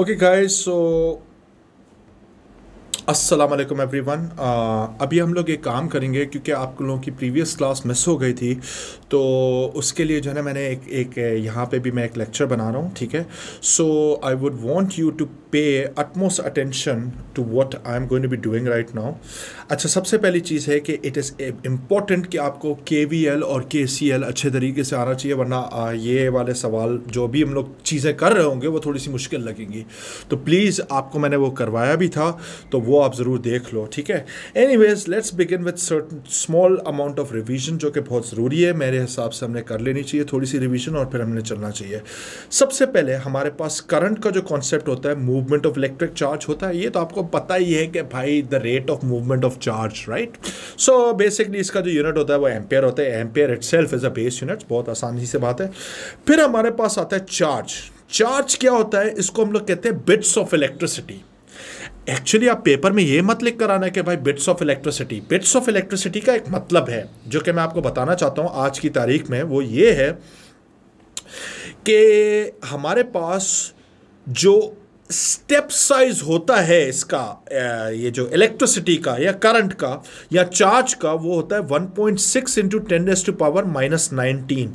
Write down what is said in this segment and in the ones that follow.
Okay guys so अस्सलाम वालेकुम everyone अभी हम लोग एक काम करेंगे क्योंकि आप लोगों की प्रीवियस क्लास मिस हो गई थी तो उसके लिए जो है ना मैंने एक एक यहाँ पे भी मैं एक लेक्चर बना रहा हूँ ठीक है so I would want you to pay utmost attention to what I am going to be doing right now अच्छा सबसे पहली चीज़ है कि इट इज़ इम्पॉर्टेंट कि आपको के वी एल और के सी एल अच्छे तरीके से आना चाहिए वरना ये वाले सवाल जो भी हम लोग चीज़ें कर रहे होंगे वो थोड़ी सी मुश्किल लगेंगी तो प्लीज़ आपको मैंने वो करवाया भी था तो वो आप ज़रूर देख लो ठीक है anyways let's begin with certain small amount of revision जो कि बहुत ज़रूरी है मेरे हिसाब से हमने कर लेनी चाहिए थोड़ी सी रिविजन और फिर हमने चलना चाहिए सबसे पहले हमारे पास करंट का जो कॉन्सेप्ट होता है move movement of electric charge होता है ये तो आपको पता ही है कि भाई the rate of movement of charge right so basically इसका जो यूनिट होता है वो एम्पेयर होता है ampere itself is a base unit बहुत आसानी से बात है फिर हमारे पास आता है चार्ज चार्ज क्या होता है इसको हम लोग कहते हैं बिट्स ऑफ इलेक्ट्रिसिटी एक्चुअली आप पेपर में ये मत लिख कर आना कि भाई bits of electricity bits of electricity का एक मतलब है जो कि मैं आपको बताना चाहता हूँ आज की तारीख में वो ये है कि हमारे पास जो स्टेप साइज होता है इसका ये जो इलेक्ट्रिसिटी का या करंट का या चार्ज का वो होता है 1.6 point six into ten to power minus nineteen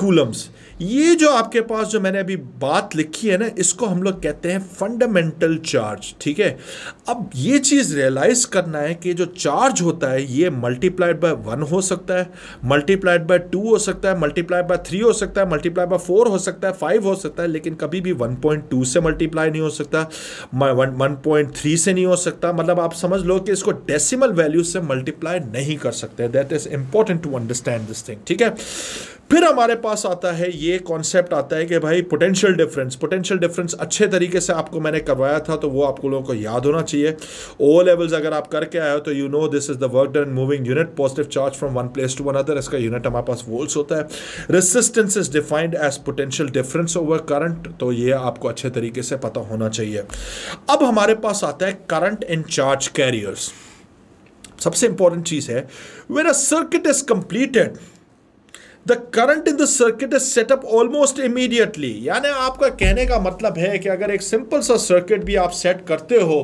coulombs ये जो आपके पास जो मैंने अभी बात लिखी है ना इसको हम लोग कहते हैं फंडामेंटल चार्ज ठीक है अब ये चीज़ रियलाइज़ करना है कि जो चार्ज होता है ये मल्टीप्लाइड बाय वन हो सकता है मल्टीप्लाइड बाय टू हो सकता है मल्टीप्लाइड बाय थ्री हो सकता है मल्टीप्लाई बाय फोर हो सकता है फाइव हो सकता है लेकिन कभी भी वन पॉइंट टू से मल्टीप्लाई नहीं हो सकता वन पॉइंट थ्री से नहीं हो सकता मतलब आप समझ लो कि इसको डेसिमल वैल्यू से मल्टीप्लाई नहीं कर सकते that is important to understand this thing ठीक है फिर हमारे पास आता है ये कॉन्सेप्ट आता है कि भाई पोटेंशियल डिफरेंस पोटेंशियल डिफरेंस अच्छे तरीके से आपको मैंने करवाया था तो वो आपको लोगों को याद होना चाहिए ओ लेवल्स अगर आप करके आए हो तो you know this is the work done moving unit positive charge from one place to one other इसका यूनिट हमारे पास वोल्स होता है resistance is defined as potential difference over current तो ये आपको अच्छे तरीके से पता होना चाहिए अब हमारे पास आता है करंट इन चार्ज कैरियर्स सबसे इंपॉर्टेंट चीज़ है where a circuit is completed the current in the circuit is set up almost immediately यानी आपका कहने का मतलब है कि अगर एक सिंपल सा सर्किट भी आप सेट करते हो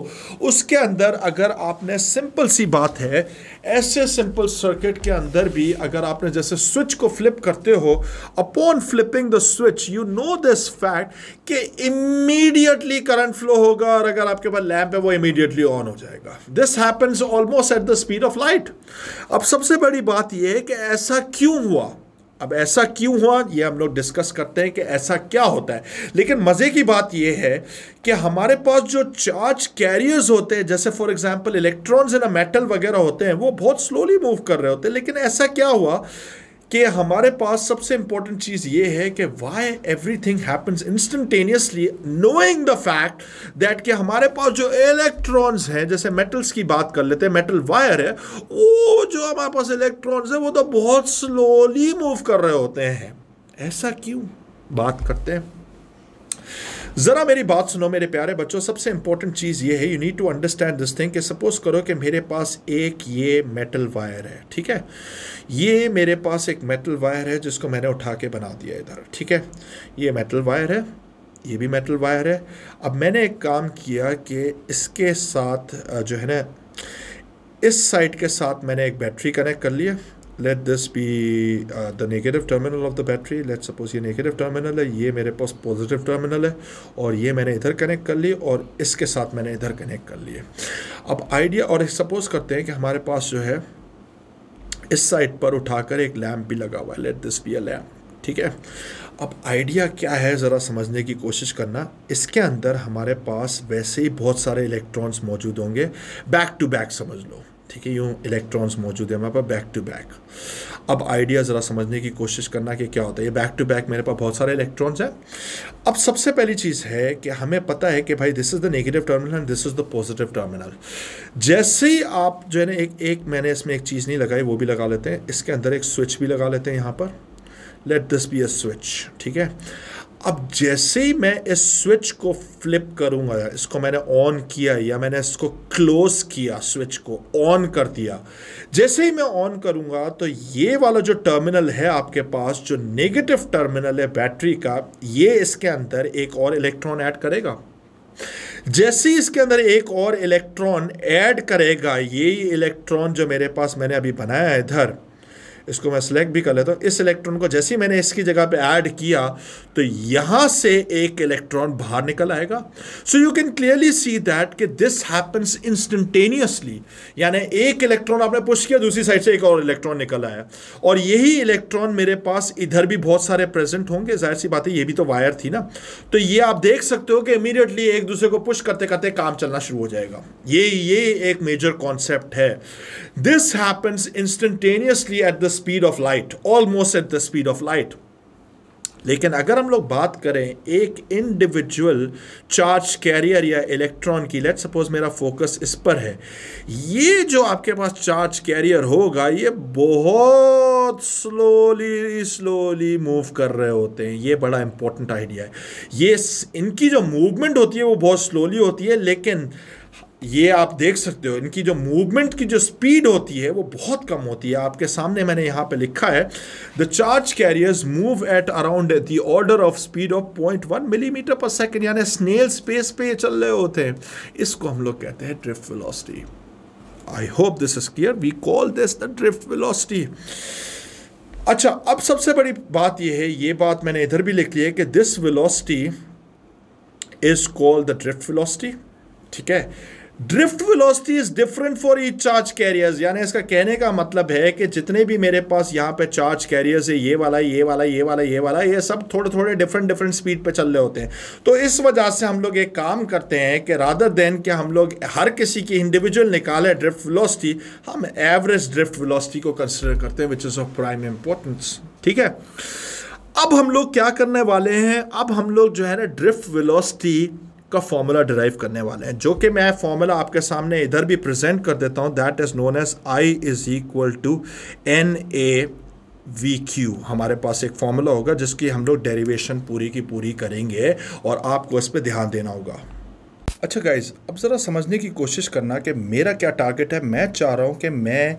उसके अंदर अगर आपने सिंपल सी बात है ऐसे सिंपल सर्किट के अंदर भी अगर आपने जैसे स्विच को फ्लिप करते हो upon flipping the switch you know this fact कि इमीडिएटली करंट फ्लो होगा और अगर आपके पास लैम्प है वो इमीडिएटली ऑन हो जाएगा this happens almost at the speed of light अब सबसे बड़ी बात यह है कि ऐसा क्यों हुआ अब ऐसा क्यों हुआ ये हम लोग डिस्कस करते हैं कि ऐसा क्या होता है लेकिन मज़े की बात यह है कि हमारे पास जो चार्ज कैरियर्स होते हैं जैसे for example electrons in a metal वगैरह होते हैं वो बहुत स्लोली मूव कर रहे होते हैं लेकिन ऐसा क्या हुआ कि हमारे पास सबसे इंपॉर्टेंट चीज़ ये है कि why everything happens instantaneously knowing the fact that कि हमारे पास जो इलेक्ट्रॉन्स हैं जैसे मेटल्स की बात कर लेते हैं मेटल वायर है वो जो हमारे पास इलेक्ट्रॉन्स है वो तो बहुत स्लोली मूव कर रहे होते हैं ऐसा क्यों बात करते हैं જરા મારી વાત સુનો મેરે પ્યારے બચ્ચો સબસે ઇમ્પોર્ટન્ટ ચીઝ યે હે you need to understand this thing કે સપوز કરો કે મેરે પાસ એક યે મેટલ વાયર હે ઠીક હે યે મેરે પાસ એક મેટલ વાયર હે जिसको मैंने उठा के बना दिया इधर ठीक है ये મેટલ વાયર હે યે ભી મેટલ વાયર હે અબ મેને એક કામ kiya કે ઇસકે સાથ જો હે ને اس સાઇટ કે સાથ મેને એક બેટરી કનેક્ટ કરી લીએ let this be the negative terminal of the battery let suppose ये नेगेटिव टर्मिनल है ये मेरे पास पॉजिटिव टर्मिनल है और ये मैंने इधर कनेक्ट कर ली और इसके साथ मैंने इधर कनेक्ट कर लिए अब आइडिया और सपोज करते हैं कि हमारे पास जो है इस साइड पर उठाकर एक लैम्प भी लगा हुआ है let this be a lamp ठीक है अब आइडिया क्या है ज़रा समझने की कोशिश करना इसके अंदर हमारे पास वैसे ही बहुत सारे इलेक्ट्रॉन्स मौजूद होंगे बैक टू बैक समझ लो ठीक है यूँ इलेक्ट्रॉन्स मौजूद है हमारे पास बैक टू बैक अब आइडिया ज़रा समझने की कोशिश करना कि क्या होता है ये बैक टू बैक मेरे पास बहुत सारे इलेक्ट्रॉन्स हैं अब सबसे पहली चीज़ है कि हमें पता है कि भाई this is the negative terminal and this is the positive terminal जैसे ही आप जो है ना एक एक मैंने इसमें एक चीज़ नहीं लगाई वो भी लगा लेते हैं इसके अंदर एक स्विच भी लगा लेते हैं यहाँ पर let this be a switch ठीक है अब जैसे ही मैं इस स्विच को फ्लिप करूँगा इसको मैंने ऑन किया या मैंने इसको क्लोज किया स्विच को ऑन कर दिया जैसे ही मैं ऑन करूँगा तो ये वाला जो टर्मिनल है आपके पास जो नेगेटिव टर्मिनल है बैटरी का ये इसके अंदर एक और इलेक्ट्रॉन ऐड करेगा जैसे ही इसके अंदर एक और इलेक्ट्रॉन ऐड करेगा ये इलेक्ट्रॉन जो मेरे पास मैंने अभी बनाया है इधर इसको मैं सिलेक्ट भी कर लेता हूँ इस इलेक्ट्रॉन को जैसे ही मैंने इसकी जगह पे ऐड किया तो यहाँ से एक इलेक्ट्रॉन बाहर निकल आएगा so you can clearly see that कि दिस हैपन्स इंस्टेंटेनियसली यानी एक इलेक्ट्रॉन आपने पुश किया दूसरी साइड से एक और इलेक्ट्रॉन निकल आया और यही इलेक्ट्रॉन मेरे पास इधर भी बहुत सारे प्रेजेंट होंगे जाहिर सी बात है ये भी तो वायर थी ना तो ये आप देख सकते हो कि इमीडिएटली एक दूसरे को पुश करते करते काम चलना शुरू हो जाएगा ये ये एक मेजर कॉन्सेप्ट है this happens instantaneously at the speed of light almost at the speed of light लेकिन अगर हम लोग बात करें एक इंडिविजुअल चार्ज कैरियर या इलेक्ट्रॉन की लेट सपोज मेरा फोकस इस पर है ये जो आपके पास चार्ज कैरियर होगा ये बहुत स्लोली स्लोली मूव कर रहे होते हैं ये बड़ा इंपॉर्टेंट आइडिया है ये इनकी जो मूवमेंट होती है वो बहुत स्लोली होती है लेकिन ये आप देख सकते हो इनकी जो मूवमेंट की जो स्पीड होती है वो बहुत कम होती है आपके सामने मैंने यहाँ पे लिखा है the charge carriers move at around the order of speed of point one millimetre per second यानी स्नेल स्पेस पे ये चल रहे होते हैं इसको हम लोग कहते हैं drift velocity I hope this is clear we call this the drift velocity अच्छा अब सबसे बड़ी बात यह है ये बात मैंने इधर भी लिख ली है कि this velocity is called the drift velocity ठीक है drift velocity is different for each charge carriers यानी इसका कहने का मतलब है कि जितने भी मेरे पास यहाँ पे चार्ज कैरियर्स है ये वाला ये वाला ये वाला ये वाला ये सब थोड़े थोड़े डिफरेंट डिफरेंट स्पीड पे चल रहे होते हैं तो इस वजह से हम लोग एक काम करते हैं कि राधर देन के हम लोग हर किसी की इंडिविजुअल निकाले ड्रिफ्ट वेलोसिटी हम एवरेज ड्रिफ्ट वेलोसिटी को कंसिडर करते हैं which is of prime importance ठीक है अब हम लोग क्या करने वाले हैं अब हम लोग जो है ना ड्रिफ्ट वेलोसिटी का फॉर्मूला डिराइव करने वाले हैं जो कि मैं फॉर्मूला आपके सामने इधर भी प्रेजेंट कर देता हूँ that is known as I is equal to N A V Q हमारे पास एक फॉर्मूला होगा जिसकी हम लोग डेरिवेशन पूरी की पूरी करेंगे और आपको इस पर ध्यान देना होगा अच्छा गाइज अब ज़रा समझने की कोशिश करना कि मेरा क्या टारगेट है मैं चाह रहा हूँ कि मैं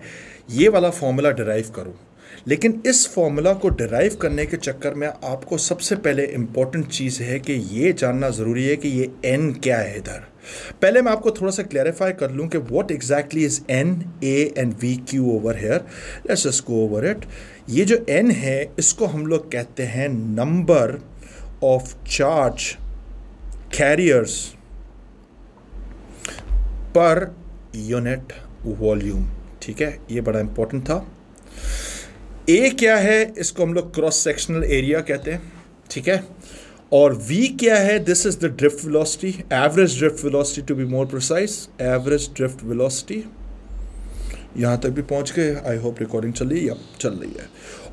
ये वाला फॉर्मूला डिराइव करूँ लेकिन इस फॉर्मूला को डिराइव करने के चक्कर में आपको सबसे पहले इम्पॉर्टेंट चीज़ है कि ये जानना ज़रूरी है कि ये एन क्या है इधर पहले मैं आपको थोड़ा सा क्लैरिफाई कर लूँ कि what exactly is N A and V Q over here let's us go over it ये जो एन है इसको हम लोग कहते हैं number of charge carriers per unit volume ठीक है ये बड़ा इंपॉर्टेंट था ए क्या है इसको हम लोग क्रॉस सेक्शनल एरिया कहते हैं ठीक है और v क्या है this is the drift velocity average drift velocity to be more precise average drift velocity यहां तक भी पहुंच गए आई होप रिकॉर्डिंग चल रही है चल रही है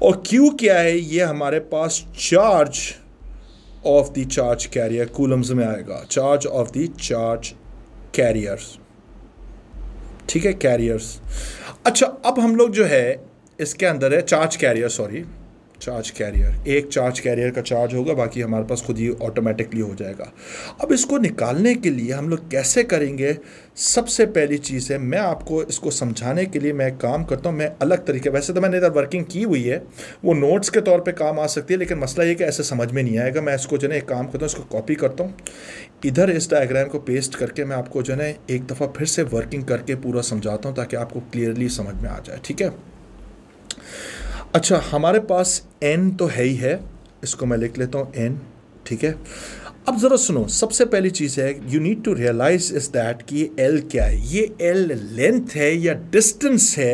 और क्यू क्या है ये हमारे पास charge of the charge carrier coulombs में आएगा charge of the charge carriers ठीक है कैरियर्स अच्छा अब हम लोग जो है इसके अंदर है charge carrier sorry charge carrier एक चार्ज कैरियर का चार्ज होगा बाकी हमारे पास खुद ही ऑटोमेटिकली हो जाएगा अब इसको निकालने के लिए हम लोग कैसे करेंगे सबसे पहली चीज़ है मैं आपको इसको समझाने के लिए मैं काम करता हूँ मैं अलग तरीके वैसे तो मैंने इधर वर्किंग की हुई है वो नोट्स के तौर पे काम आ सकती है लेकिन मसला ये कि ऐसे समझ में नहीं आएगा मैं इसको जो है एक काम करता हूँ इसको कॉपी करता हूँ इधर इस डायग्राम को पेस्ट करके मैं आपको जो है एक दफ़ा फिर से वर्किंग करके पूरा समझाता हूँ ताकि आपको क्लियरली समझ में आ जाए ठीक है अच्छा हमारे पास एन तो है ही है इसको मैं लिख लेता हूँ एन ठीक है अब ज़रा सुनो सबसे पहली चीज़ है you need to realise is that कि ये एल क्या है ये एल लेंथ है या डिस्टेंस है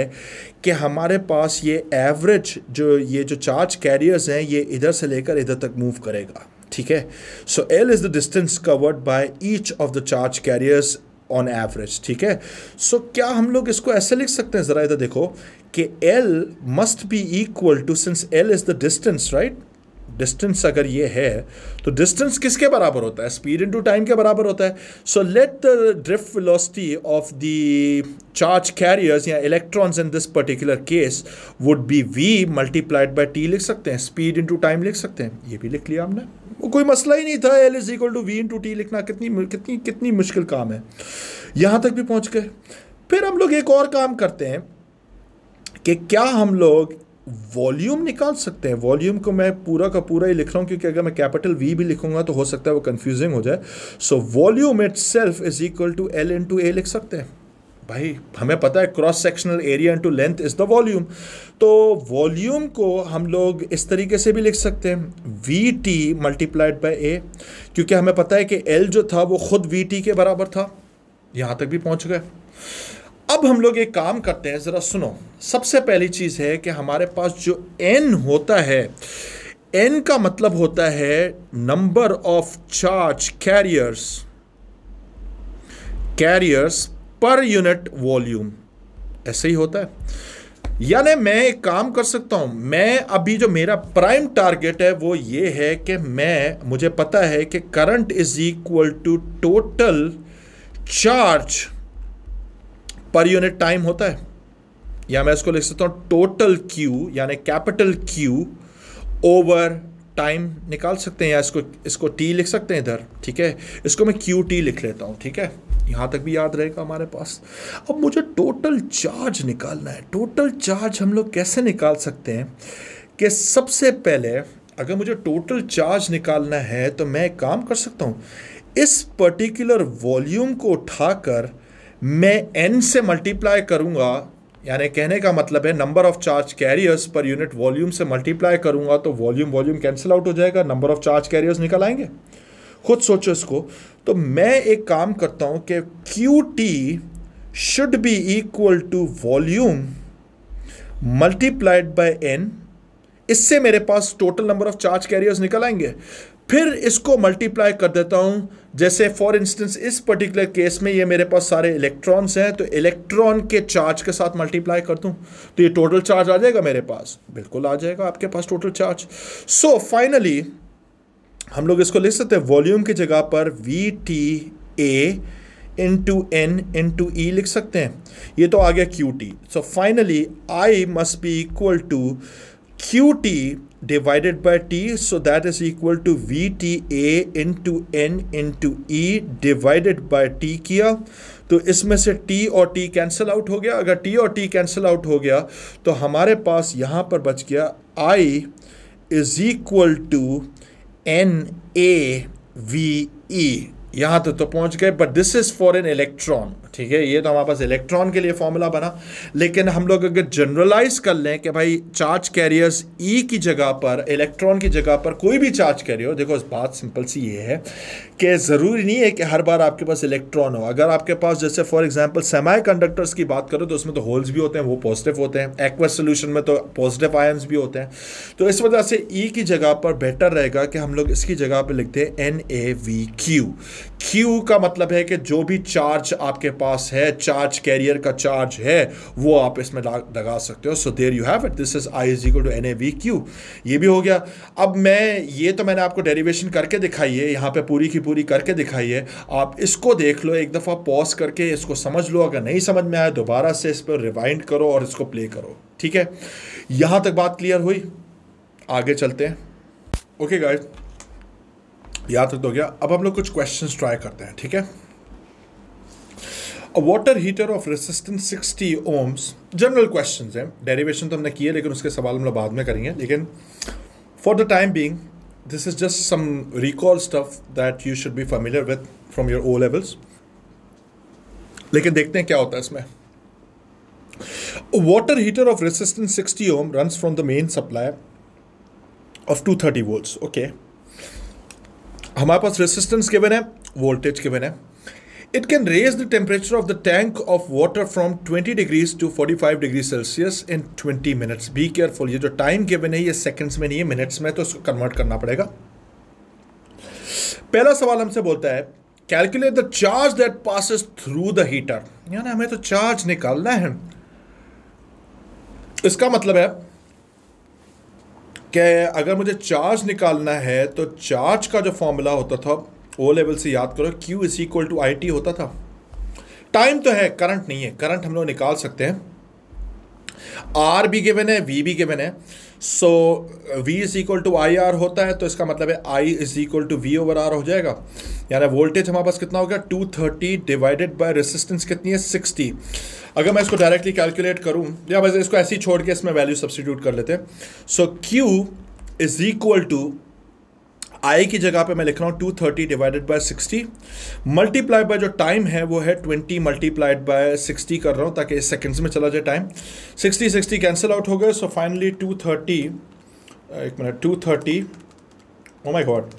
कि हमारे पास ये एवरेज जो ये जो चार्ज कैरियर्स हैं ये इधर से लेकर इधर तक मूव करेगा ठीक है so L is the distance covered by each of the charge carriers on average ठीक है सो so, क्या हम लोग इसको ऐसे लिख सकते हैं ज़रा इधर देखो कि L must be equal to since L is the distance right distance अगर ये है तो डिस्टेंस किसके बराबर होता है स्पीड इनटू टाइम के बराबर होता है so let the drift velocity of the charge carriers या electrons in this particular case would be V multiplied by T लिख सकते हैं स्पीड इनटू टाइम लिख सकते हैं ये भी लिख लिया हमने वो कोई मसला ही नहीं था L is equal to V into T लिखना कितनी कितनी कितनी मुश्किल काम है यहाँ तक भी पहुँच गए फिर हम लोग एक और काम करते हैं कि क्या हम लोग वॉल्यूम निकाल सकते हैं वॉल्यूम को मैं पूरा का पूरा ही लिख रहा हूँ क्योंकि अगर मैं कैपिटल वी भी लिखूंगा तो हो सकता है वो कंफ्यूजिंग हो जाए so volume itself is equal to L into A लिख सकते हैं भाई हमें पता है cross sectional area into length is the volume तो वॉल्यूम को हम लोग इस तरीके से भी लिख सकते हैं V T multiplied by A क्योंकि हमें पता है कि एल जो था वो खुद वी टी के बराबर था यहाँ तक भी पहुँच गए अब हम लोग एक काम करते हैं ज़रा सुनो सबसे पहली चीज़ है कि हमारे पास जो एन होता है एन का मतलब होता है number of charge carriers carriers per unit volume ऐसे ही होता है यानी मैं एक काम कर सकता हूं मैं अभी जो मेरा प्राइम टारगेट है वो ये है कि मैं मुझे पता है कि current is equal to total charge per unit time होता है या मैं इसको लिख सकता हूँ टोटल क्यू यानी कैपिटल क्यू ओवर टाइम निकाल सकते हैं या इसको इसको टी लिख सकते हैं इधर ठीक है इसको मैं क्यू टी लिख लेता हूँ ठीक है यहाँ तक भी याद रहेगा हमारे पास अब मुझे टोटल चार्ज निकालना है टोटल चार्ज हम लोग कैसे निकाल सकते हैं कि सबसे पहले अगर मुझे टोटल चार्ज निकालना है तो मैं काम कर सकता हूँ इस पर्टिकुलर वॉल्यूम को उठाकर मैं एन से मल्टीप्लाई करूंगा यानी कहने का मतलब है number of charge carriers per unit volume से मल्टीप्लाई करूंगा तो वॉल्यूम वॉल्यूम कैंसिल आउट हो जाएगा नंबर ऑफ चार्ज कैरियर्स निकल आएंगे खुद सोचो इसको तो मैं एक काम करता हूं कि Q T should be equal to volume multiplied by N इससे मेरे पास total number of charge carriers निकल आएंगे फिर इसको मल्टीप्लाई कर देता हूं जैसे फॉर इंस्टेंस इस पर्टिकुलर केस में ये मेरे पास सारे इलेक्ट्रॉन्स हैं तो इलेक्ट्रॉन के चार्ज के साथ मल्टीप्लाई कर दूं तो ये टोटल चार्ज आ जाएगा मेरे पास बिल्कुल आ जाएगा आपके पास टोटल चार्ज सो फाइनली हम लोग इसको लिख सकते हैं वॉल्यूम की जगह पर V T A into N into E लिख सकते हैं ये तो आ गया Q T so finally I must be equal to Q T divided by t so that is equal to vta into n into e divided by t किया तो इसमें से t और t कैंसिल आउट हो गया अगर t और t cancel out हो गया तो हमारे पास यहाँ पर बच गया i is equal to N A V E यहाँ तो तो पहुँच गए but this is for an electron ठीक है ये तो हमारे पास इलेक्ट्रॉन के लिए फॉर्मूला बना लेकिन हम लोग अगर जनरलाइज कर लें कि भाई चार्ज कैरियर्स ई की जगह पर इलेक्ट्रॉन की जगह पर कोई भी चार्ज कैरियर देखो इस बात सिंपल सी ये है कि ज़रूरी नहीं है कि हर बार आपके पास इलेक्ट्रॉन हो अगर आपके पास जैसे फॉर एग्जाम्पल सेमाई कंडक्टर्स की बात करो तो उसमें तो होल्स भी होते हैं वो पॉजिटिव होते हैं एक्वस सोल्यूशन में तो पॉजिटिव आयन्स भी होते हैं तो इस वजह से ई e की जगह पर बेटर रहेगा कि हम लोग इसकी जगह पर लिखते हैं N A V Q Q का मतलब है कि जो भी चार्ज आपके पास है चार्ज कैरियर का चार्ज है वो आप इसमें लगा सकते हो so there you have it this is I is equal to N A V Q ये भी हो गया अब मैं ये तो मैंने आपको डेरिवेशन करके दिखाई है यहाँ पे पूरी की पूरी करके दिखाई है आप इसको देख लो एक दफ़ा पॉज करके इसको समझ लो अगर नहीं समझ में आया दोबारा से इस पर रिवाइंड करो और इसको प्ले करो ठीक है यहाँ तक बात क्लियर हुई आगे चलते हैं ओके गाइड याद रख दो तो गया अब हम लोग कुछ क्वेश्चन ट्राई करते हैं ठीक है a water heater of resistance 60 ohms general question हैं डेरिवेशन तो हमने किए लेकिन उसके सवाल हम लोग बाद में करेंगे लेकिन for the time being this is just some recall stuff that you should be familiar with from your O levels लेकिन देखते हैं क्या होता है इसमें water heater of resistance 60 ohm run from the main supply of 230 volts okay okay. हमारे पास resistance केवन है वोल्टेज केवन है it can raise the temperature of the tank of water from 20 degrees to 45 degree Celsius in twenty minutes be careful ये जो time केवन है ये सेकंड्स में नहीं है मिनट्स में तो इसको कन्वर्ट करना पड़ेगा पहला सवाल हमसे बोलता है calculate the charge that passes through the heater यानी हमें तो चार्ज निकालना है इसका मतलब है कि अगर मुझे चार्ज निकालना है तो चार्ज का जो फॉर्मूला होता था ओ लेवल से याद करो Q is equal to I T होता था टाइम तो है करंट नहीं है करंट हम लोग निकाल सकते हैं आर भी गिवन है वी भी गिवन है so V is equal to I R होता है तो इसका मतलब है I is equal to V over R हो जाएगा यानी वोल्टेज हमारे पास कितना हो गया two thirty divided by resistance कितनी है सिक्सटी अगर मैं इसको डायरेक्टली कैलकुलेट करूँ या बस इसको ऐसे ही छोड़ के इसमें वैल्यू सब्सटीट्यूट कर लेते हैं so Q is equal to I की जगह पे मैं लिख रहा हूँ two thirty divided by sixty multiply by जो टाइम है वो है ट्वेंटी मल्टीप्लाइड बाय सिक्सटी कर रहा हूँ ताकि सेकेंड्स में चला जाए time sixty sixty cancel out हो गए सो फाइनली टू थर्टी एक minute two thirty oh my god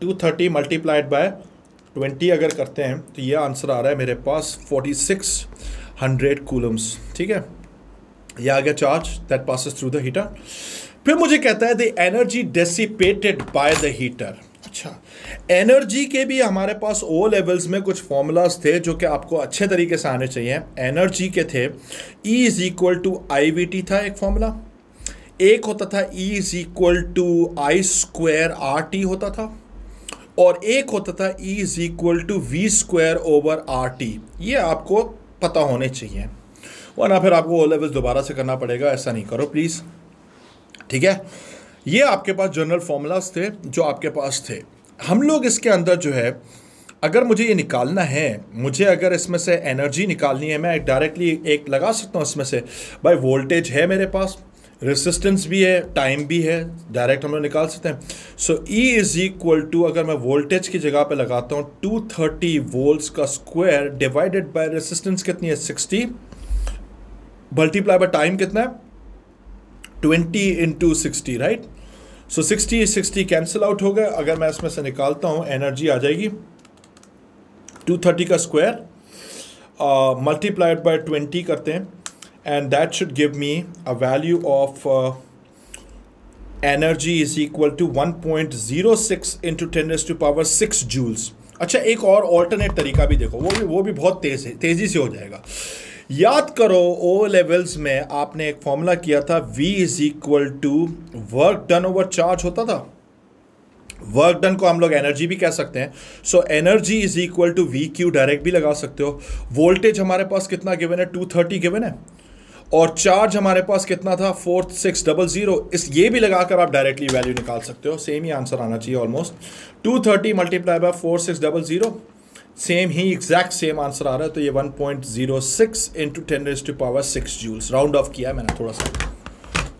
two thirty multiplied by twenty अगर करते हैं तो ये आंसर आ रहा है मेरे पास फोर्टी सिक्स हंड्रेड कूलम्स ठीक है या आ गया charge that passes through the heater फिर मुझे कहता है the energy dissipated by the heater अच्छा एनर्जी के भी हमारे पास ओ लेवल्स में कुछ फॉर्मूलाज थे जो कि आपको अच्छे तरीके से आने चाहिए एनर्जी के थे E is equal to I V T था एक फॉर्मूला एक होता था E is equal to I square R T होता था और एक होता था E is equal to V square over R T ये आपको पता होने चाहिए वरना फिर आपको ओ लेवल्स दोबारा से करना पड़ेगा ऐसा नहीं करो प्लीज़ ठीक है ये आपके पास जनरल फॉर्मूलाज थे जो आपके पास थे हम लोग इसके अंदर जो है अगर मुझे ये निकालना है मुझे अगर इसमें से एनर्जी निकालनी है मैं डायरेक्टली एक लगा सकता हूँ इसमें से भाई वोल्टेज है मेरे पास रेसिस्टेंस भी है टाइम भी है डायरेक्ट हम लोग निकाल सकते हैं so E is equal to अगर मैं वोल्टेज की जगह पे लगाता हूँ 230 थर्टी वोल्ट का स्क्वायर डिवाइडेड बाय रेसिस्टेंस कितनी है 60 मल्टीप्लाई बाय टाइम कितना है 20 into sixty right so 60 60 cancel out हो गया अगर मैं इसमें से निकालता हूँ एनर्जी आ जाएगी 230 का स्क्वायर मल्टीप्लाइड बाय 20 करते हैं and that should give me a value of uh, energy is equal to 1.06 into 10 raised to power 6 joules अच्छा एक और ऑल्टरनेट तरीका भी देखो वो भी वो भी बहुत तेज है तेज़ी से हो जाएगा याद करो ओ लेवल्स में आपने एक फॉर्मूला किया था V is equal to work done over charge होता था वर्क डन को हम लोग एनर्जी भी कह सकते हैं so energy is equal to V Q direct भी लगा सकते हो वोल्टेज हमारे पास कितना गिवन है टू थर्टी गिवन है और चार्ज हमारे पास कितना था फोर सिक्स डबल ज़ीरो इस ये भी लगाकर आप डायरेक्टली वैल्यू निकाल सकते हो सेम ही आंसर आना चाहिए almost two thirty multiply by four six double zero same ही एग्जैक्ट सेम आंसर आ रहा है तो ये one point zero six into ten raise to power six joules round off किया मैंने थोड़ा सा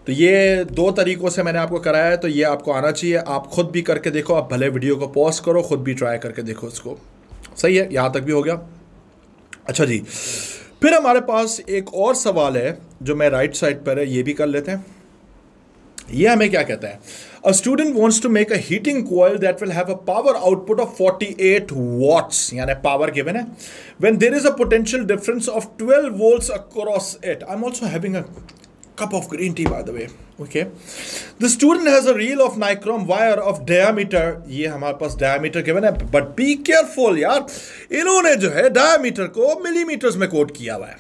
तो ये दो तरीक़ों से मैंने आपको कराया है तो ये आपको आना चाहिए आप खुद भी करके देखो आप भले वीडियो को पॉज करो खुद भी ट्राई करके देखो इसको सही है यहाँ तक भी हो गया अच्छा जी फिर हमारे पास एक और सवाल है जो मैं राइट साइड पर है ये भी कर लेते हैं ये हमें क्या कहता है a student wants to make a heating coil that will have a power output of 48 watts यानी पावर गिवन है when there is a potential difference of 12 volts across it I am also having a cup of green tea by the way okay the student has a reel of nichrome wire of diameter ये हमारे पास diameter given है but be careful यार इन्होंने जो है diameter को millimeters में coat किया हुआ है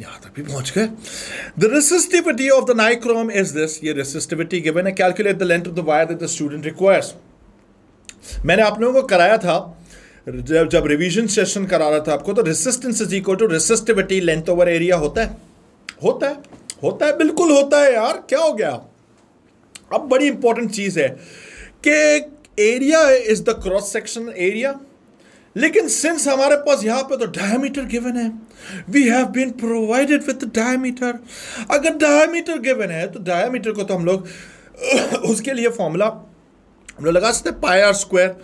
यहाँ तक भी पहुंच गए the resistivity of the nichrome is this ये रेसिस्टिविटी गिवन है calculate the length of the wire that the student requires मैंने आप लोगों को कराया था जब जब रिवीजन सेशन करा रहा था आपको तो resistance is equal to resistivity length over area होता है होता है होता है बिल्कुल होता है यार क्या हो गया अब बड़ी इंपॉर्टेंट चीज़ है कि area is the cross section area लेकिन सिंस हमारे पास यहां पे तो डायमीटर गिवन है we have been provided with diameter अगर डायमीटर गिवन है तो डायमीटर को तो हम लोग उसके लिए फॉर्मूला हम लोग लगा सकते हैं पाए आर स्क्वायर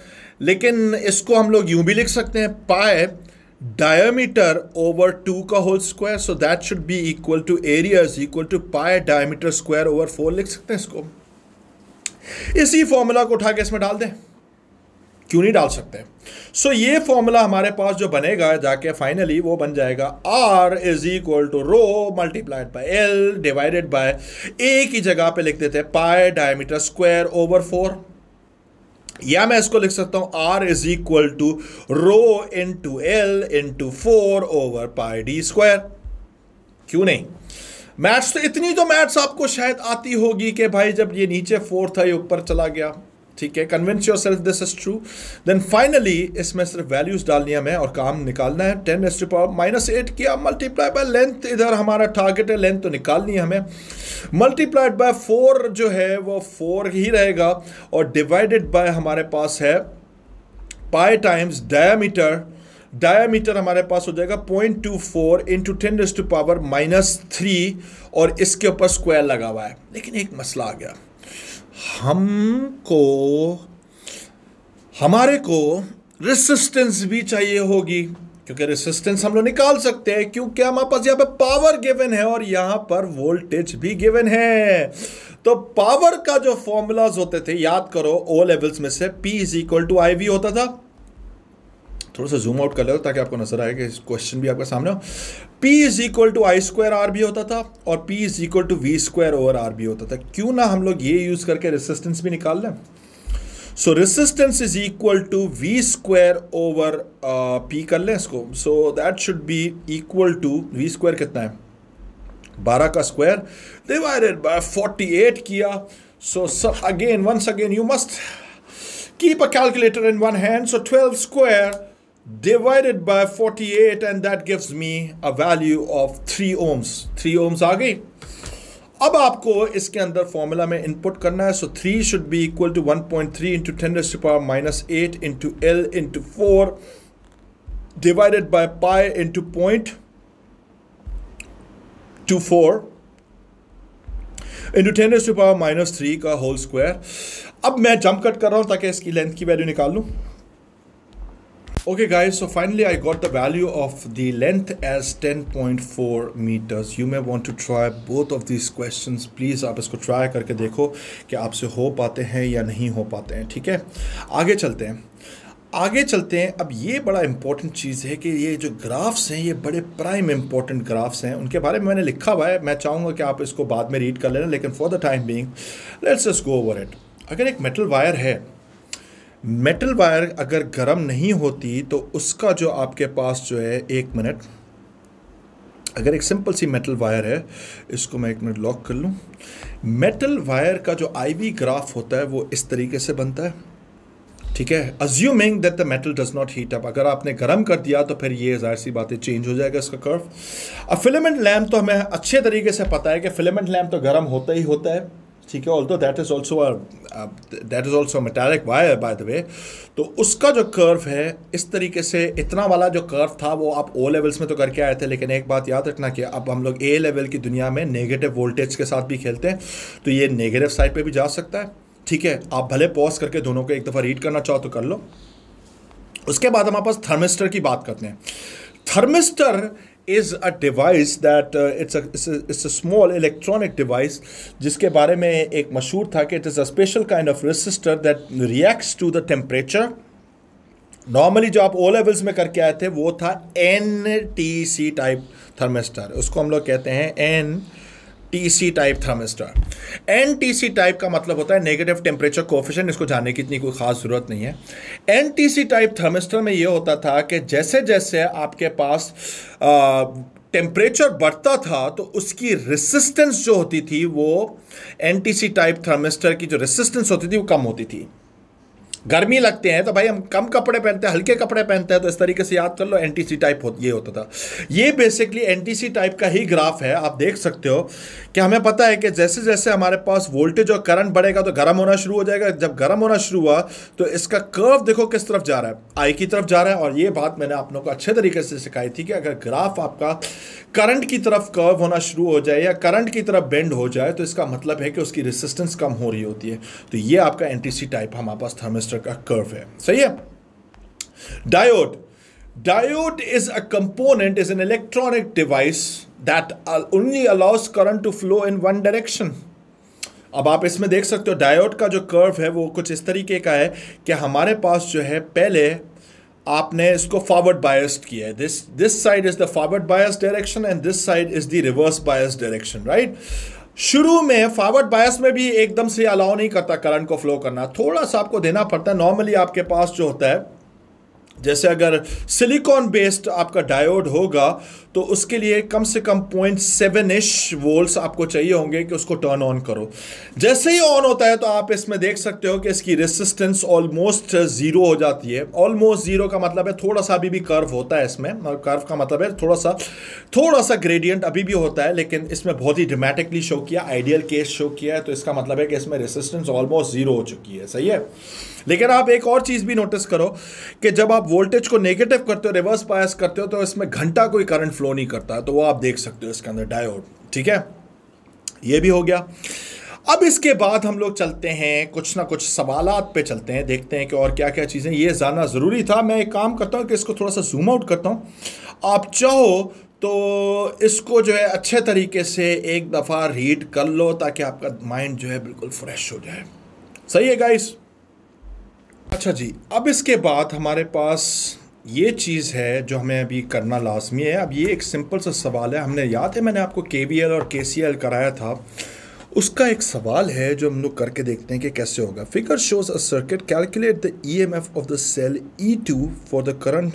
लेकिन इसको हम लोग यूं भी लिख सकते हैं पाए diameter over 2 का whole square so that should be equal to area is equal to pi diameter square over 4 लिख सकते हैं इसको इसी फॉर्मूला को उठा के इसमें डाल दें क्यों नहीं डाल सकते सो so, ये फॉर्मूला हमारे पास जो बनेगा जाके फाइनली वो बन जाएगा R is equal to rho multiplied by L divided by A की जगह पे लिख देते हैं पाए डायमीटर स्क्वायर ओवर फोर या मैं इसको लिख सकता हूं R is equal to rho into L into four over pi D square क्यों नहीं मैथ्स तो इतनी तो मैथ्स आपको शायद आती होगी कि भाई जब ये नीचे फोर था ये ऊपर चला गया ठीक है convince yourself this is true then finally इसमें सिर्फ वैल्यूज डालनी है हमें और काम निकालना है ten S to power minus eight किया मल्टीप्लाई बाय लेंथ इधर हमारा टारगेट है लेंथ तो निकालनी है हमें मल्टीप्लाइड बाय फोर जो है वो फोर ही रहेगा और डिवाइडेड बाय हमारे पास है पाए टाइम्स डायामीटर डायामीटर हमारे पास हो जाएगा point two four into ten to power minus three और इसके ऊपर स्क्वायर लगा हुआ है लेकिन एक मसला आ गया हमको हमारे को रेसिस्टेंस भी चाहिए होगी क्योंकि रेसिस्टेंस हम लोग निकाल सकते हैं क्योंकि हमारे पास यहां पे पावर गिवन है और यहां पर वोल्टेज भी गिवन है तो पावर का जो फॉर्मूलाज होते थे याद करो ओ लेवल्स में से P is equal to I V होता था थोड़ा सा जूम आउट कर लेता ताकि आपको नजर आए कि क्वेश्चन भी आपके सामने हो P is equal to I square R भी होता था और P is equal to V square over R भी होता था क्यों ना हम लोग ये यूज़ करके रेसिस्टेंस भी निकाल लें so resistance is equal to V square over P कर लें इसको so that should be equal to V square कितना है बारह का square divided by forty eight किया सो सब again once again you must keep a calculator in one hand so twelve square divided by 48 and that gives me a value of 3 ohms 3 ohms आ गई अब आपको इसके अंदर formula में input करना है so three should be equal to one point three into ten power minus eight into L into four divided by pi into point two four into ten power minus three का whole square अब मैं jump cut कर रहा हूं ताकि इसकी length की value निकाल लूं Okay guys, so finally I got the value of the length as 10.4 meters. You may want to try both of these questions. Please आप इसको try करके देखो कि आपसे हो पाते हैं या नहीं हो पाते हैं ठीक है आगे चलते हैं आगे चलते हैं अब ये बड़ा इंपॉर्टेंट चीज़ है कि ये जो ग्राफ्स हैं ये बड़े प्राइम इंपॉर्टेंट ग्राफ्स हैं उनके बारे में मैंने लिखा हुआ है मैं चाहूँगा कि आप इसको बाद में रीड कर लेना लेकिन for the time being let's go over it अगर एक मेटल वायर है मेटल वायर अगर गर्म नहीं होती तो उसका जो आपके पास जो है एक मिनट अगर एक सिंपल सी मेटल वायर है इसको मैं एक मिनट लॉक कर लूँ मेटल वायर का जो आईवी ग्राफ होता है वो इस तरीके से बनता है ठीक है assuming that the metal does not heat up अगर आपने गर्म कर दिया तो फिर ये जाहिर सी बातें चेंज हो जाएगा इसका कर्व अब फिलेमेंट लैम्प तो हमें अच्छे तरीके से पता है कि फिलेमेंट लैम्प तो गर्म होता ही होता है ठीक है although that is also that is also metallic wire by the way तो उसका जो कर्व है इस तरीके से इतना वाला जो कर्व था वो आप ओ लेवल्स में तो करके आए थे लेकिन एक बात याद रखना कि अब हम लोग ए लेवल की दुनिया में नेगेटिव वोल्टेज के साथ भी खेलते हैं तो ये नेगेटिव साइड पर भी जा सकता है ठीक है आप भले पॉज करके दोनों को एक दफ़ा रीड करना चाहो तो कर लो उसके बाद हम आप थर्मिस्टर की बात करते हैं thermistor is a device that uh, it's a it's a it's a small electronic device जिसके बारे में एक मशहूर था कि it is a special kind of resistor that reacts to the temperature normally जो आप ओ लेवल्स में करके आए थे वो था N T C type thermistor उसको हम लोग कहते हैं N TC type thermistor N T C type का मतलब होता है नेगेटिव टेम्परेचर कोफिशन इसको जानने की इतनी कोई खास ज़रूरत नहीं है N T C type thermistor में यह होता था कि जैसे जैसे आपके पास टेम्परेचर बढ़ता था तो उसकी रेसिस्टेंस जो होती थी वो N T C type thermistor की जो रेसिस्टेंस होती थी वो कम होती थी गर्मी लगते हैं तो भाई हम कम कपड़े पहनते हैं हल्के कपड़े पहनते हैं तो इस तरीके से याद कर लो एन टाइप हो ये होता था ये बेसिकली एन टाइप का ही ग्राफ है आप देख सकते हो कि हमें पता है कि जैसे जैसे हमारे पास वोल्टेज और करंट बढ़ेगा तो गर्म होना शुरू हो जाएगा जब गर्म होना शुरू हुआ तो इसका कर्व देखो किस तरफ जा रहा है आई की तरफ जा रहा है और ये बात मैंने आप लोग को अच्छे तरीके से सिखाई थी कि अगर ग्राफ आपका करंट की तरफ कर्व होना शुरू हो जाए या करंट की तरफ बेंड हो जाए तो इसका मतलब है कि उसकी रेसिस्टेंस कम हो रही होती है तो ये आपका एन टाइप हमारे पास थर्मिस्टर तक का कर्व है सही है diode diode is a component is an electronic device that only allows current to flow in one direction अब आप इसमें देख सकते हो डायोड का जो कर्व है वो कुछ इस तरीके का है कि हमारे पास जो है पहले आपने इसको फॉरवर्ड बायस्ड किया है this this side is the forward bias direction and this side is the reverse bias direction right शुरू में फॉरवर्ड बायस में भी एकदम से अलाउ नहीं करता करंट को फ्लो करना थोड़ा सा आपको देना पड़ता है नॉर्मली आपके पास जो होता है जैसे अगर सिलिकॉन बेस्ड आपका डायोड होगा तो उसके लिए कम से कम पॉइंट सेवन इश वोल्ट आपको चाहिए होंगे कि उसको टर्न ऑन करो जैसे ही ऑन होता है तो आप इसमें देख सकते हो कि इसकी रेसिस्टेंस ऑलमोस्ट ज़ीरो हो जाती है ऑलमोस्ट ज़ीरो का मतलब है थोड़ा सा अभी भी कर्व होता है इसमें कर्व का मतलब है थोड़ा सा थोड़ा सा ग्रेडियंट अभी भी होता है लेकिन इसमें बहुत ही ड्रामेटिकली शो किया आइडियल केस शो किया है तो इसका मतलब है कि इसमें रेसिस्टेंस ऑलमोस्ट ज़ीरो हो चुकी है सही है लेकिन आप एक और चीज़ भी नोटिस करो कि जब आप वोल्टेज को नेगेटिव करते हो रिवर्स बायस करते हो तो इसमें घंटा कोई करंट फ्लो नहीं करता तो वो आप देख सकते हो इसके अंदर डायोड ठीक है ये भी हो गया अब इसके बाद हम लोग चलते हैं कुछ ना कुछ सवाल पे चलते हैं देखते हैं कि और क्या क्या चीज़ें ये जानना ज़रूरी था मैं एक काम करता हूँ कि इसको थोड़ा सा जूम आउट करता हूँ आप चाहो तो इसको जो है अच्छे तरीके से एक दफ़ा रीड कर लो ताकि आपका माइंड जो है बिल्कुल फ्रेश हो जाए सही है गाइस अच्छा जी अब इसके बाद हमारे पास ये चीज़ है जो हमें अभी करना लाजमी है अब ये एक सिंपल सा सवाल है हमने याद है मैंने आपको के और के कराया था उसका एक सवाल है जो हम लोग करके देखते हैं कि कैसे होगा figure shows a circuit calculate the E M F of the cell E two for the current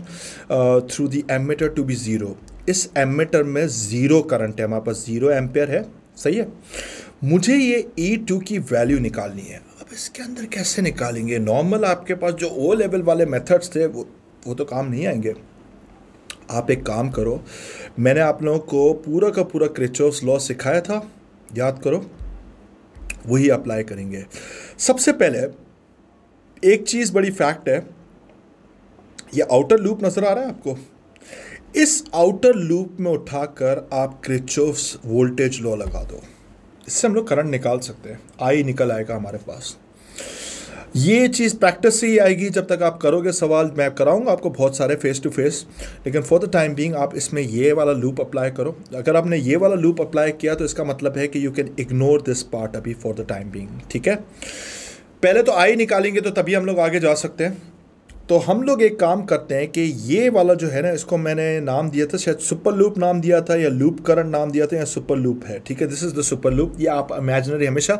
through the ammeter to be zero इस एमीटर में ज़ीरो करंट है हमारे पास ज़ीरो एम्पेयर है सही है मुझे ये ई e टू की वैल्यू निकालनी है इसके अंदर कैसे निकालेंगे नॉर्मल आपके पास जो ओ लेवल वाले मेथड्स थे वो वो तो काम नहीं आएंगे आप एक काम करो मैंने आप लोगों को पूरा का पूरा क्रिचोस लॉ सिखाया था याद करो वही अप्लाई करेंगे सबसे पहले एक चीज़ बड़ी फैक्ट है ये आउटर लूप नज़र आ रहा है आपको इस आउटर लूप में उठाकर आप क्रिचोस वोल्टेज लॉ लगा दो इससे हम लोग करंट निकाल सकते हैं आई निकल आएगा हमारे पास ये चीज़ प्रैक्टिस से ही आएगी जब तक आप करोगे सवाल मैं कराऊंगा आपको बहुत सारे फेस टू फेस लेकिन फॉर द टाइम बीइंग आप इसमें ये वाला लूप अप्लाई करो अगर आपने ये वाला लूप अप्लाई किया तो इसका मतलब है कि you can ignore this part अभी फॉर द टाइम बीइंग ठीक है पहले तो आई निकालेंगे तो तभी हम लोग आगे जा सकते हैं तो हम लोग एक काम करते हैं कि ये वाला जो है ना इसको मैंने नाम दिया था शायद सुपर लूप नाम दिया था या लूप करंट नाम दिया था या सुपर लूप है ठीक है this is the super loop ये आप इमेजनरी हमेशा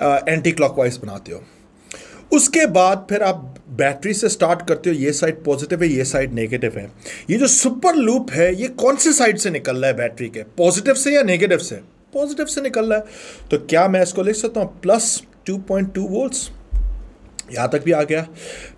एंटी एंटी क्लॉकवाइज बनाते हो उसके बाद फिर आप बैटरी से स्टार्ट करते हो ये साइड पॉजिटिव है ये साइड नेगेटिव है ये जो सुपर लूप है ये कौन से साइड से निकल रहा है बैटरी के पॉजिटिव से या नेगेटिव से पॉजिटिव से निकल रहा है तो क्या मैं इसको लिख सकता हूँ plus two point two volt यहाँ तक भी आ गया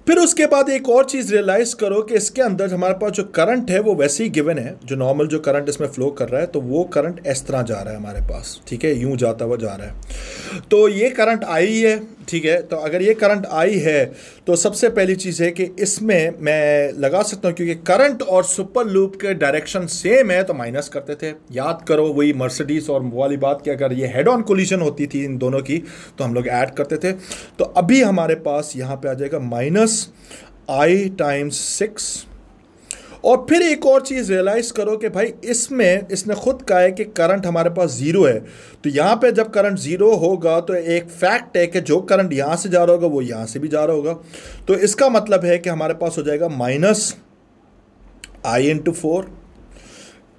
फिर उसके बाद एक और चीज़ रियलाइज़ करो कि इसके अंदर हमारे पास जो करंट है वो वैसे ही गिवन है जो नॉर्मल जो करंट इसमें फ्लो कर रहा है तो वो करंट इस तरह जा रहा है हमारे पास ठीक है यूँ जाता हुआ जा रहा है तो ये करंट आई है ठीक है तो अगर ये करंट आई है तो सबसे पहली चीज़ है कि इसमें मैं लगा सकता हूँ क्योंकि करंट और सुपर लूप के डायरेक्शन सेम है तो माइनस करते थे याद करो वही मर्सिडीज़ और वाली बात कि अगर ये हेड ऑन कोलिजन होती थी इन दोनों की तो हम लोग ऐड करते थे तो अभी हमारे पास यहाँ पे आ जाएगा minus minus I times six और फिर एक और चीज़ रियलाइज़ करो कि भाई इसमें इसने खुद कहा है कि करंट हमारे पास ज़ीरो है तो यहाँ पे जब करंट ज़ीरो होगा तो एक फैक्ट है कि जो करंट यहाँ से जा रहा होगा वो यहाँ से भी जा रहा होगा तो इसका मतलब है कि हमारे पास हो जाएगा माइनस आई इंटू फोर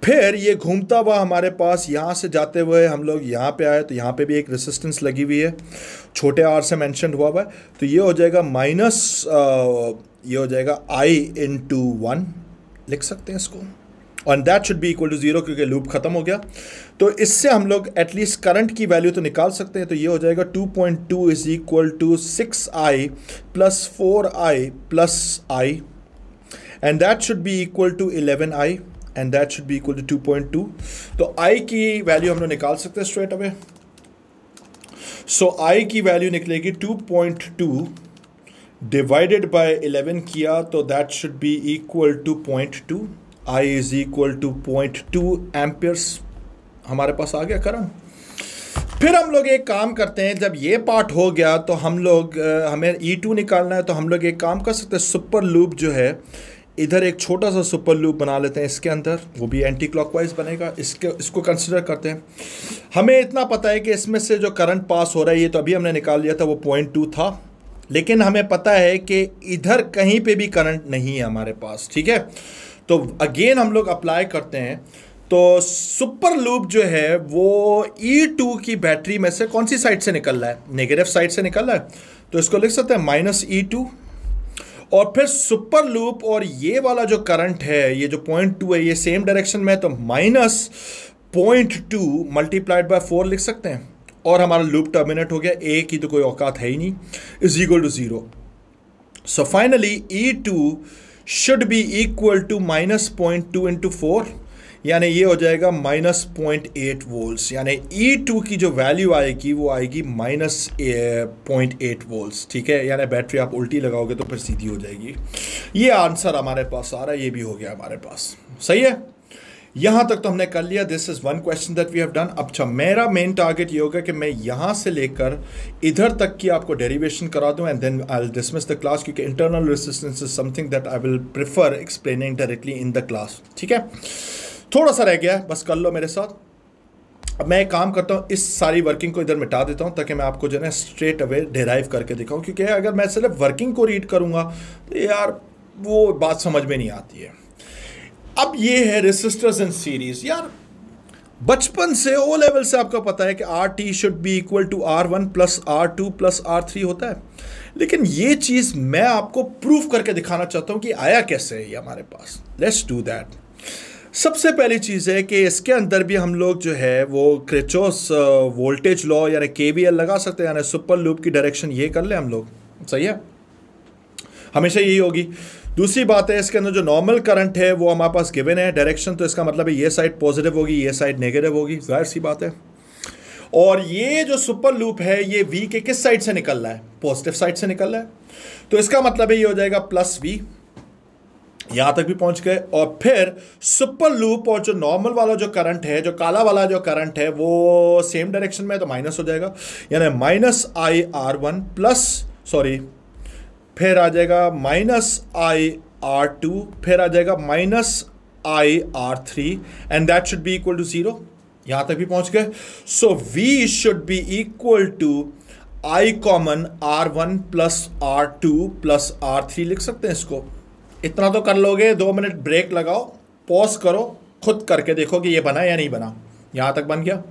फिर ये घूमता हुआ हमारे पास यहाँ से जाते हुए हम लोग यहाँ पे आए तो यहाँ पे भी एक रेसिस्टेंस लगी हुई है छोटे आर से मैंशन हुआ हुआ है तो ये हो जाएगा माइनस ये हो जाएगा आई इन टू वन लिख सकते हैं इसको and that should be equal to zero क्योंकि लूप खत्म हो गया तो इससे हम लोग एटलीस्ट करंट की वैल्यू तो निकाल सकते हैं तो ये हो जाएगा two point two is equal to six I plus four I plus I and that should be equal to eleven I and that should be equal to two point two तो I की value हम लोग निकाल सकते हैं straight away so आई की value निकलेगी two point two divided by eleven किया तो that should be equal to point two I is equal to point two amperes हमारे पास आ गया करण फिर हम लोग एक काम करते हैं जब ये पार्ट हो गया तो हम लोग हमें ई e टू निकालना है तो हम लोग एक काम कर सकते हैं सुपर लूप जो है इधर एक छोटा सा सुपर लूप बना लेते हैं इसके अंदर वो भी एंटी क्लॉकवाइज बनेगा इसके इसको कंसिडर करते हैं हमें इतना पता है कि इसमें से जो करंट पास हो रहा है ये तो अभी हमने निकाल लिया था वो पॉइंट टू था लेकिन हमें पता है कि इधर कहीं पे भी करंट नहीं है हमारे पास ठीक है तो अगेन हम लोग अप्लाई करते हैं तो सुपर लूप जो है वो ई e टू की बैटरी में से कौन सी साइड से निकल रहा है नेगेटिव साइड से निकल रहा है तो इसको लिख सकते हैं माइनस ई टू और फिर सुपर लूप और ये वाला जो करंट है ये जो पॉइंट टू है ये सेम डायरेक्शन में है तो minus point two multiplied by four लिख सकते हैं और हमारा लूप टर्मिनेट हो गया ए की तो कोई औकात है ही नहीं is equal to zero so finally E two should be equal to minus point two into four यानी ये हो जाएगा माइनस पॉइंट एट वोल्स यानी ई e टू की जो वैल्यू आएगी वो आएगी माइनस पॉइंट एट वोल्स ठीक है यानी बैटरी आप उल्टी लगाओगे तो फिर सीधी हो जाएगी ये आंसर हमारे पास आ रहा है ये भी हो गया हमारे पास सही है यहां तक तो हमने कर लिया this is one question that we have done अच्छा मेरा मेन टारगेट ये होगा कि मैं यहां से लेकर इधर तक की आपको डेरिवेशन करा दूँ and then I dismiss the class क्योंकि internal resistance is something that I will prefer explaining directly in the class ठीक है थोड़ा सा रह गया है बस कर लो मेरे साथ अब मैं एक काम करता हूँ इस सारी वर्किंग को इधर मिटा देता हूँ ताकि मैं आपको जो है स्ट्रेट अवे डेराइव करके दिखाऊँ क्योंकि अगर मैं सिर्फ वर्किंग को रीड करूँगा तो यार वो बात समझ में नहीं आती है अब ये है रेसिस्टर्स इन सीरीज यार बचपन से ओ लेवल से आपका पता है कि R T should be equal to R one plus R two plus R three होता है लेकिन ये चीज़ मैं आपको प्रूफ करके दिखाना चाहता हूँ कि आया कैसे है ये हमारे पास लेट्स डू दैट सबसे पहली चीज़ है कि इसके अंदर भी हम लोग जो है वो क्रेचोस वोल्टेज लॉ यानी के लगा सकते हैं यानी सुपर लूप की डायरेक्शन ये कर ले हम लोग सही है हमेशा यही होगी दूसरी बात है इसके अंदर जो नॉर्मल करंट है वो हमारे पास गिवन है डायरेक्शन तो इसका मतलब है ये साइड पॉजिटिव होगी ये साइड नेगेटिव होगी जाहिर सी बात है और ये जो सुपर लूप है ये वी के किस साइड से निकल रहा है पॉजिटिव साइड से निकल रहा है तो इसका मतलब है ये हो जाएगा प्लस वी यहां तक भी पहुंच गए और फिर सुपर लूप और जो नॉर्मल वाला जो करंट है जो काला वाला जो करंट है वो सेम डायरेक्शन में है तो माइनस हो जाएगा यानी minus I R one plus sorry फिर आ जाएगा माइनस आई आर टू फिर आ जाएगा minus I R three and that should be equal to zero यहाँ तक भी पहुंच गए so V should be equal to I common R one plus R two plus R three लिख सकते हैं इसको इतना तो कर लोगे दो मिनट ब्रेक लगाओ पॉज करो खुद करके देखो कि ये बना या नहीं बना यहाँ तक बन गया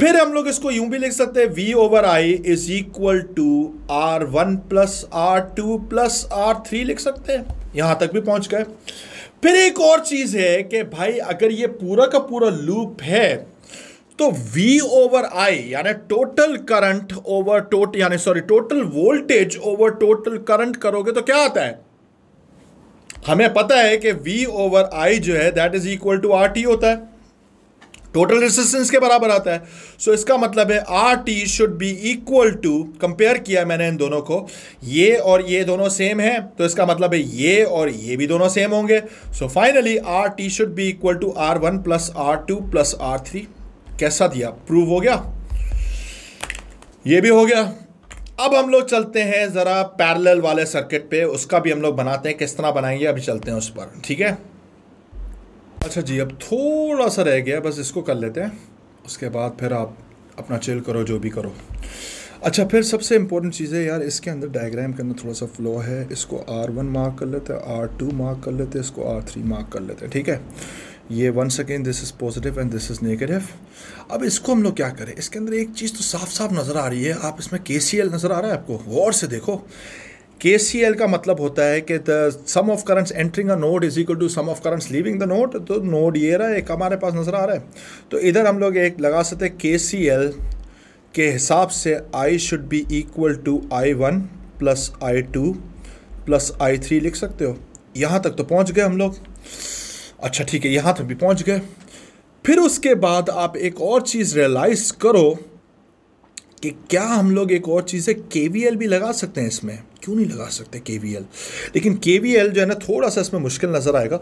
फिर हम लोग इसको यूं भी लिख सकते हैं v over i is equal to R one plus R two plus R three लिख सकते हैं यहां तक भी पहुंच गए फिर एक और चीज है कि भाई अगर ये पूरा का पूरा लूप है तो v ओवर i यानी टोटल करंट ओवर टोटल यानी sorry total voltage over total current करोगे तो क्या आता है हमें पता है कि वी ओवर आई जो है that is equal to R T होता है टोटल रेसिस्टेंस के बराबर आता है सो so, इसका मतलब है R T should be equal to compare किया मैंने इन दोनों को ये और ये दोनों सेम हैं तो इसका मतलब है ये और ये भी दोनों सेम होंगे so finally R T should be equal to R one plus R two plus R three कैसा दिया प्रूव हो गया ये भी हो गया अब हम लोग चलते हैं ज़रा पैरेलल वाले सर्किट पे उसका भी हम लोग बनाते हैं किस तरह बनाएंगे अभी चलते हैं उस पर ठीक है अच्छा जी अब थोड़ा सा रह गया बस इसको कर लेते हैं उसके बाद फिर आप अपना चिल करो जो भी करो अच्छा फिर सबसे इम्पोर्टेंट चीज़ है यार इसके अंदर डायग्राम के अंदर थोड़ा सा फ्लो है इसको आर वन मार्क कर लेते हैं आर टू मार्क कर लेते हैं इसको आर थ्री मार्क कर लेते हैं ठीक है ये one second this is positive and this is negative अब इसको हम लोग क्या करें इसके अंदर एक चीज़ तो साफ साफ नज़र आ रही है आप इसमें के सी एल नज़र आ रहा है आपको गौर से देखो के सी एल का मतलब होता है कि the sum of currents entering a node is equal to sum of currents leaving the node तो नोड ये रहा है एक हमारे पास नज़र आ रहा है तो इधर हम लोग एक लगा सकते हैं के के हिसाब से I should be equal to I one plus I two plus I three लिख सकते हो यहाँ तक तो पहुँच गए हम लोग अच्छा ठीक है यहाँ तक भी पहुँच गए फिर उसके बाद आप एक और चीज़ रियलाइज करो कि क्या हम लोग एक और चीज़ है के भी लगा सकते हैं इसमें क्यों नहीं लगा सकते के लेकिन के जो है ना थोड़ा सा इसमें मुश्किल नज़र आएगा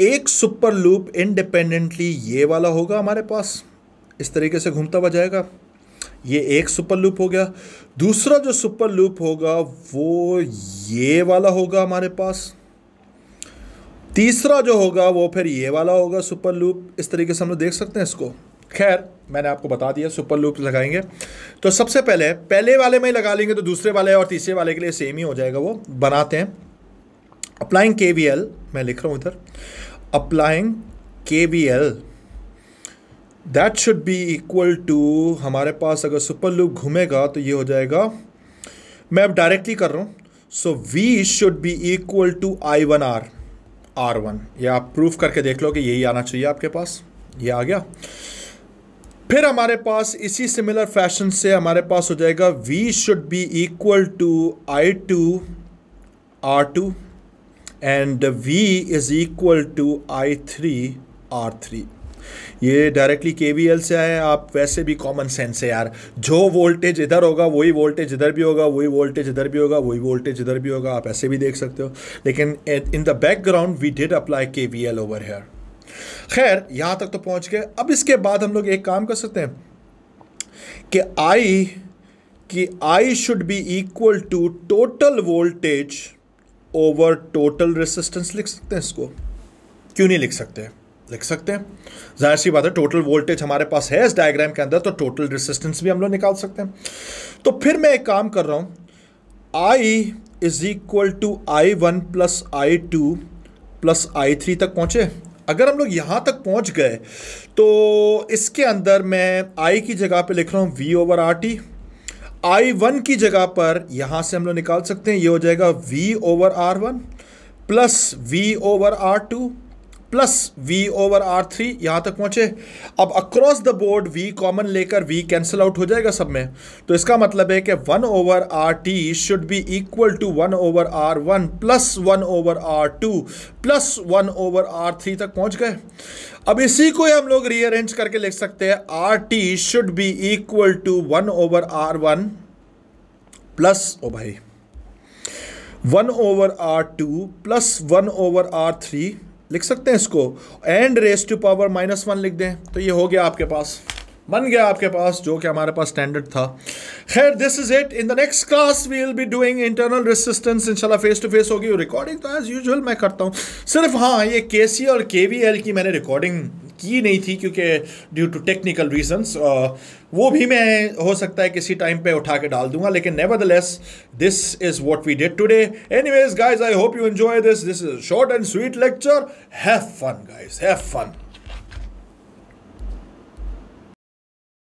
एक सुपर लूप इंडिपेंडेंटली ये वाला होगा हमारे पास इस तरीके से घूमता हुआ जाएगा ये एक सुपर लूप हो गया दूसरा जो सुपर लूप होगा वो ये वाला होगा हमारे पास तीसरा जो होगा वो फिर ये वाला होगा सुपर लूप इस तरीके से हम लोग देख सकते हैं इसको खैर मैंने आपको बता दिया सुपर लूप लगाएंगे तो सबसे पहले पहले वाले में ही लगा लेंगे तो दूसरे वाले और तीसरे वाले के लिए सेम ही हो जाएगा वो बनाते हैं अप्लाइंग के बी एल मैं लिख रहा हूँ इधर applying K V L that should be equal to हमारे पास अगर सुपर लूप घूमेगा तो ये हो जाएगा मैं अब डायरेक्टली कर रहा हूँ so V should be equal to I one R R one ये आप प्रूफ करके देख लो कि यही आना चाहिए आपके पास ये आ गया फिर हमारे पास इसी सिमिलर फैशन से हमारे पास हो जाएगा V should be equal to I two R two and V is equal to I three R three ये डायरेक्टली के से आए आप वैसे भी कॉमन सेंस है यार जो वोल्टेज इधर होगा वही वोल्टेज इधर भी होगा वही वोल्टेज इधर भी होगा वही वोल्टेज इधर भी होगा आप ऐसे भी देख सकते हो लेकिन in the background we did apply K V L over here खैर यहाँ तक तो पहुँच गए अब इसके बाद हम लोग एक काम कर सकते हैं कि आई कि I should be equal to total voltage over total resistance लिख सकते हैं इसको क्यों नहीं लिख सकते हैं लिख सकते हैं जाहिर सी बात है टोटल वोल्टेज हमारे पास है इस डायग्राम के अंदर तो टोटल रेसिस्टेंस भी हम लोग निकाल सकते हैं तो फिर मैं एक काम कर रहा हूँ I is equal to I one plus I two plus I three तक पहुँचे अगर हम लोग यहाँ तक पहुँच गए तो इसके अंदर मैं आई की जगह पे लिख रहा हूँ V over R T I one की जगह पर यहाँ से हम लोग निकाल सकते हैं ये हो जाएगा V over R one plus V over R two plus V over R three यहाँ तक पहुँचे अब across the board V common लेकर वी कैंसिल आउट हो जाएगा सब में तो इसका मतलब है कि one over R T should be equal to one over R one plus one over R two plus one over R three तक पहुँच गए अब इसी को हम लोग रीअरेंज करके लिख सकते हैं R T should be equal to one over R one plus ओ भाई one over R two plus one over R three लिख सकते हैं इसको and raise to power minus one लिख दें तो ये हो गया आपके पास बन गया आपके पास जो कि हमारे पास स्टैंडर्ड था खैर this is it in the next class we will be doing internal resistance इंशाल्लाह फेस टू फेस होगी रिकॉर्डिंग तो एज यूजुअल मैं करता हूँ सिर्फ हाँ ये के और के की मैंने रिकॉर्डिंग की नहीं थी क्योंकि ड्यू टू टेक्निकल रीजंस वो भी मैं हो सकता है किसी टाइम पे उठा के डाल दूंगा लेकिन nevertheless this is what we did anyways guys I hope you enjoy this this is short and sweet lecture have fun guys have fun